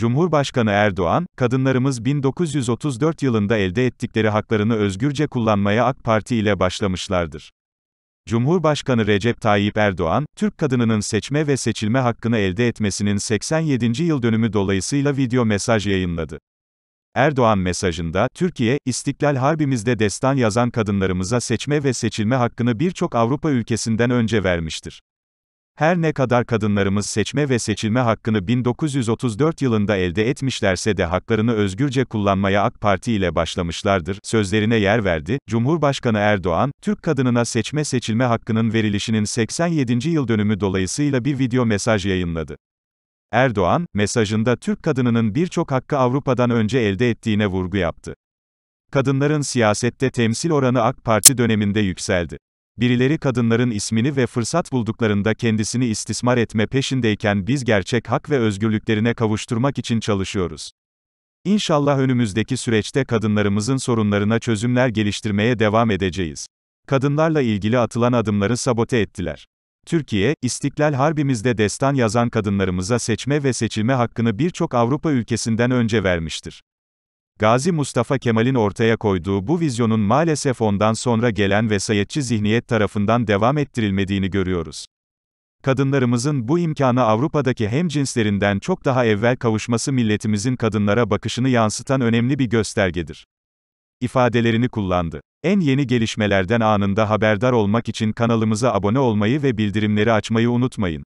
Cumhurbaşkanı Erdoğan, kadınlarımız 1934 yılında elde ettikleri haklarını özgürce kullanmaya AK Parti ile başlamışlardır. Cumhurbaşkanı Recep Tayyip Erdoğan, Türk kadınının seçme ve seçilme hakkını elde etmesinin 87. yıl dönümü dolayısıyla video mesaj yayınladı. Erdoğan mesajında, Türkiye, İstiklal Harbimizde destan yazan kadınlarımıza seçme ve seçilme hakkını birçok Avrupa ülkesinden önce vermiştir. Her ne kadar kadınlarımız seçme ve seçilme hakkını 1934 yılında elde etmişlerse de haklarını özgürce kullanmaya AK Parti ile başlamışlardır, sözlerine yer verdi. Cumhurbaşkanı Erdoğan, Türk kadınına seçme seçilme hakkının verilişinin 87. yıl dönümü dolayısıyla bir video mesaj yayınladı. Erdoğan, mesajında Türk kadınının birçok hakkı Avrupa'dan önce elde ettiğine vurgu yaptı. Kadınların siyasette temsil oranı AK Parti döneminde yükseldi. Birileri kadınların ismini ve fırsat bulduklarında kendisini istismar etme peşindeyken biz gerçek hak ve özgürlüklerine kavuşturmak için çalışıyoruz. İnşallah önümüzdeki süreçte kadınlarımızın sorunlarına çözümler geliştirmeye devam edeceğiz. Kadınlarla ilgili atılan adımları sabote ettiler. Türkiye, İstiklal Harbimizde destan yazan kadınlarımıza seçme ve seçilme hakkını birçok Avrupa ülkesinden önce vermiştir. Gazi Mustafa Kemal'in ortaya koyduğu bu vizyonun maalesef ondan sonra gelen vesayetçi zihniyet tarafından devam ettirilmediğini görüyoruz. Kadınlarımızın bu imkana Avrupa'daki hemcinslerinden çok daha evvel kavuşması milletimizin kadınlara bakışını yansıtan önemli bir göstergedir. İfadelerini kullandı. En yeni gelişmelerden anında haberdar olmak için kanalımıza abone olmayı ve bildirimleri açmayı unutmayın.